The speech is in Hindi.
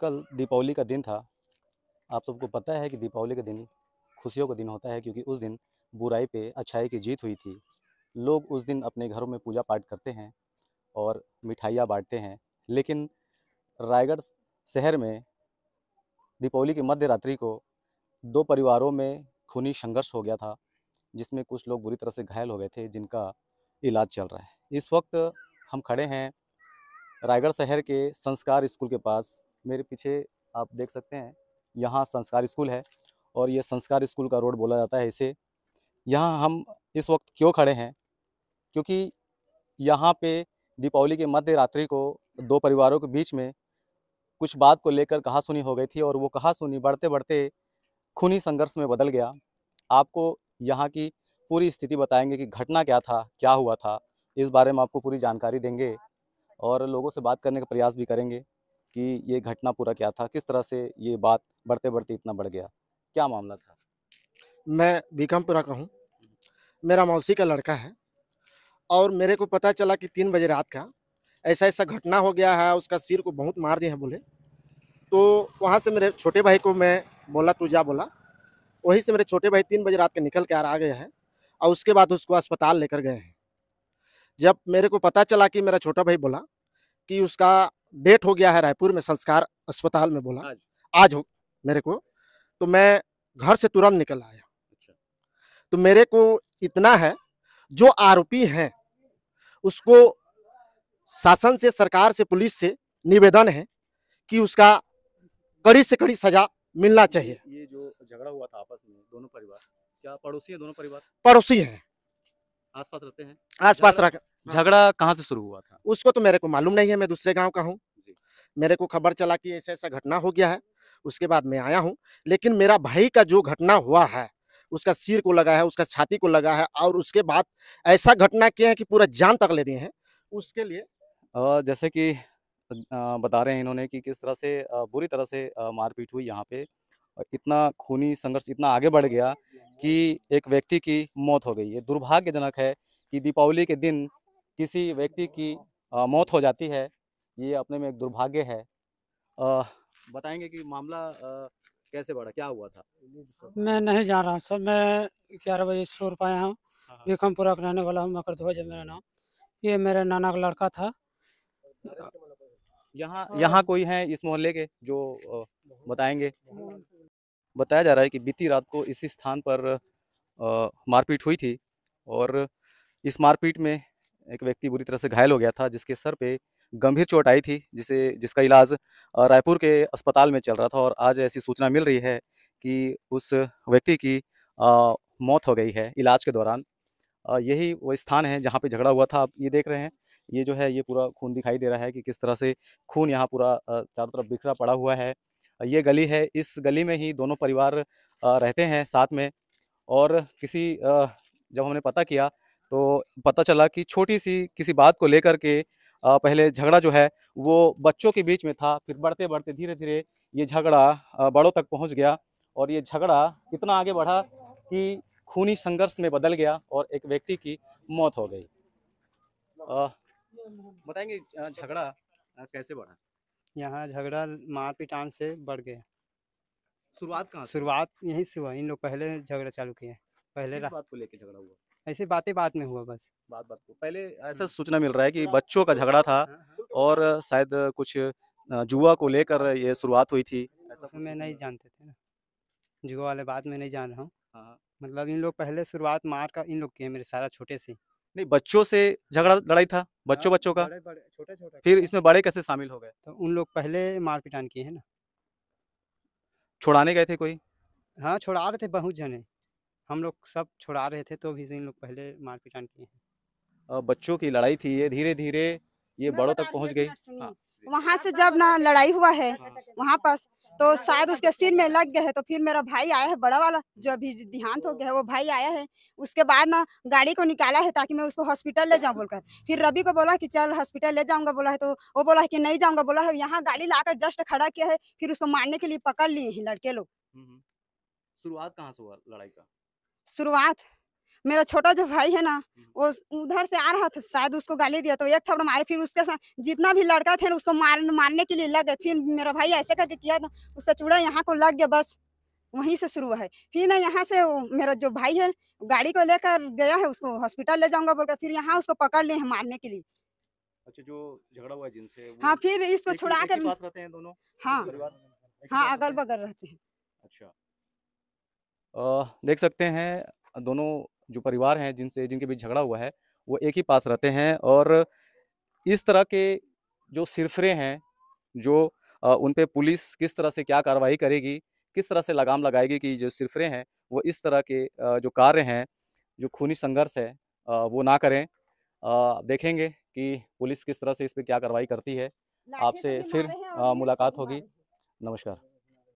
कल दीपावली का दिन था आप सबको पता है कि दीपावली का दिन खुशियों का दिन होता है क्योंकि उस दिन बुराई पे अच्छाई की जीत हुई थी लोग उस दिन अपने घरों में पूजा पाठ करते हैं और मिठाइयाँ बांटते हैं लेकिन रायगढ़ शहर में दीपावली की मध्य रात्रि को दो परिवारों में खूनी संघर्ष हो गया था जिसमें कुछ लोग बुरी तरह से घायल हो गए थे जिनका इलाज चल रहा है इस वक्त हम खड़े हैं रायगढ़ शहर के संस्कार स्कूल के पास मेरे पीछे आप देख सकते हैं यहाँ संस्कार स्कूल है और ये संस्कार स्कूल का रोड बोला जाता है इसे यहाँ हम इस वक्त क्यों खड़े हैं क्योंकि यहाँ पे दीपावली के मध्य रात्रि को दो परिवारों के बीच में कुछ बात को लेकर कहा सुनी हो गई थी और वो कहा सुनी बढ़ते बढ़ते खूनी संघर्ष में बदल गया आपको यहाँ की पूरी स्थिति बताएंगे कि घटना क्या था क्या हुआ था इस बारे में आपको पूरी जानकारी देंगे और लोगों से बात करने का प्रयास भी करेंगे कि ये घटना पूरा क्या था किस तरह से ये बात बढ़ते बढ़ते इतना बढ़ गया क्या मामला था मैं बीकमपुरा का हूँ मेरा मौसी का लड़का है और मेरे को पता चला कि तीन बजे रात का ऐसा ऐसा घटना हो गया है उसका सिर को बहुत मार दिए हैं बोले तो वहाँ से मेरे छोटे भाई को मैं बोला तू जा बोला वहीं से मेरे छोटे भाई तीन बजे रात के निकल के आ गए हैं और उसके बाद उसको अस्पताल लेकर गए हैं जब मेरे को पता चला कि मेरा छोटा भाई बोला कि उसका डेट हो गया है रायपुर में संस्कार अस्पताल में बोला आज, हो मेरे को तो मैं घर से तुरंत निकल आया अच्छा। तो मेरे को इतना है जो आरोपी हैं उसको शासन से सरकार से पुलिस से निवेदन है कि उसका कड़ी से कड़ी सजा मिलना चाहिए ये जो झगड़ा हुआ था आपस में दोनों परिवार क्या पड़ोसी है दोनों परिवार पड़ोसी हैं आसपास रहते हैं आसपास झगड़ा कहाँ से शुरू हुआ था उसको तो मेरे को मालूम नहीं है मैं दूसरे गांव का हूँ मेरे को खबर चला कि ऐसा ऐसा घटना हो गया है उसके बाद मैं आया हूँ लेकिन मेरा भाई का जो घटना हुआ है उसका सिर को लगा है उसका छाती को लगा है और उसके बाद ऐसा घटना किया है कि पूरा जान तक ले दिए हैं उसके लिए जैसे कि बता रहे हैं इन्होंने कि किस तरह से बुरी तरह से मारपीट हुई यहाँ पे इतना खूनी संघर्ष इतना आगे बढ़ गया कि एक व्यक्ति की मौत हो गई ये दुर्भाग्यजनक है कि दीपावली के दिन किसी व्यक्ति की मौत हो जाती है ये अपने में एक दुर्भाग्य है आ, बताएंगे कि मामला आ, कैसे बढ़ा क्या हुआ था मैं नहीं जा रहा सर मैं ग्यारह बजे सो पाया हूँ बीकमपुरा हाँ, हाँ। का रहने वाला हूँ मकर ध्वज है मेरा नाम ये मेरे नाना का लड़का था यहाँ हाँ। यहाँ कोई है इस मोहल्ले के जो बताएंगे बताया जा रहा है कि बीती रात को इसी स्थान पर मारपीट हुई थी और इस मारपीट में एक व्यक्ति बुरी तरह से घायल हो गया था जिसके सर पे गंभीर चोट आई थी जिसे जिसका इलाज रायपुर के अस्पताल में चल रहा था और आज ऐसी सूचना मिल रही है कि उस व्यक्ति की आ, मौत हो गई है इलाज के दौरान यही वो स्थान है जहाँ पे झगड़ा हुआ था आप ये देख रहे हैं ये जो है ये पूरा खून दिखाई दे रहा है कि किस तरह से खून यहाँ पूरा चारों तरफ बिखरा पड़ा हुआ है ये गली है इस गली में ही दोनों परिवार रहते हैं साथ में और किसी जब हमने पता किया तो पता चला कि छोटी सी किसी बात को लेकर के पहले झगड़ा जो है वो बच्चों के बीच में था फिर बढ़ते बढ़ते धीरे धीरे ये झगड़ा बड़ों तक पहुंच गया और ये झगड़ा इतना आगे बढ़ा कि खूनी संघर्ष में बदल गया और एक व्यक्ति की मौत हो गई बताएंगे झगड़ा कैसे बढ़ा यहाँ झगड़ा मार पिटान से बढ़ गया शुरुआत कहाँ शुरुआत यहीं से हुआ इन लोग पहले झगड़ा चालू किए पहले बात को लेकर झगड़ा हुआ ऐसे बातें बात में हुआ बस बात बात को पहले ऐसा हाँ। सूचना मिल रहा है कि बच्चों का झगड़ा था हाँ, हाँ। और शायद कुछ जुआ को लेकर ये शुरुआत हुई थी ऐसा मैं नहीं जानते थे ना जुआ वाले बात में नहीं जान रहा हूँ मतलब इन लोग पहले शुरुआत मार का इन लोग किए मेरे सारा छोटे से नहीं बच्चों से झगड़ा लड़ाई था बच्चों बच्चों का बड़े, बड़े, छोटे छोटे फिर इसमें बड़े कैसे शामिल हो गए तो उन लोग पहले मार पिटान किए हैं ना छोड़ाने गए थे कोई हाँ छोड़ा रहे थे बहुत जने हम लोग सब छुड़ा रहे थे तो भी इन लोग पहले मारपीट किए हैं बच्चों की लड़ाई थी ये धीरे धीरे ये बड़ों तक पहुंच गई हाँ। वहाँ से जब ना लड़ाई हुआ है हाँ। वहाँ पास तो शायद उसके सिर में लग गया है तो फिर मेरा भाई आया है बड़ा वाला जो अभी देहांत हो गया है वो भाई आया है उसके बाद ना गाड़ी को निकाला है ताकि मैं उसको हॉस्पिटल ले जाऊं बोलकर फिर रवि को बोला कि चल हॉस्पिटल ले जाऊंगा बोला है तो वो बोला है कि नहीं जाऊंगा बोला है यहाँ गाड़ी लाकर जस्ट खड़ा किया है फिर उसको मारने के लिए पकड़ लिए लड़के लोग हम्म, हम्म। शुरुआत कहाँ से हुआ लड़ाई का शुरुआत मेरा छोटा जो भाई है ना हम्म। वो उधर से आ रहा था शायद उसको गाली दिया तो एक थप्पड़ मारे फिर उसके साथ जितना भी लड़का थे उसको मार मारने के लिए लग गए फिर मेरा भाई ऐसे करके किया था उसका चूड़ा यहाँ को लग गया बस वहीं से शुरू है फिर ना यहाँ से मेरा जो भाई है गाड़ी को लेकर गया है उसको हॉस्पिटल ले जाऊंगा बोलकर फिर यहाँ उसको पकड़ लिए मारने के लिए अच्छा जो झगड़ा हुआ जिनसे हाँ फिर इसको छुड़ा कर दोनों हाँ हाँ अगल बगल रहते हैं अच्छा देख सकते हैं दोनों जो परिवार हैं जिनसे जिनके बीच झगड़ा हुआ है वो एक ही पास रहते हैं और इस तरह के जो सिरफरे हैं जो उन पर पुलिस किस तरह से क्या कार्रवाई करेगी किस तरह से लगाम लगाएगी कि जो सिरफरे हैं वो इस तरह के जो कार्य हैं जो खूनी संघर्ष है वो ना करें देखेंगे कि पुलिस किस तरह से इस पर क्या कार्रवाई करती है आपसे तो फिर मुलाकात होगी नमस्कार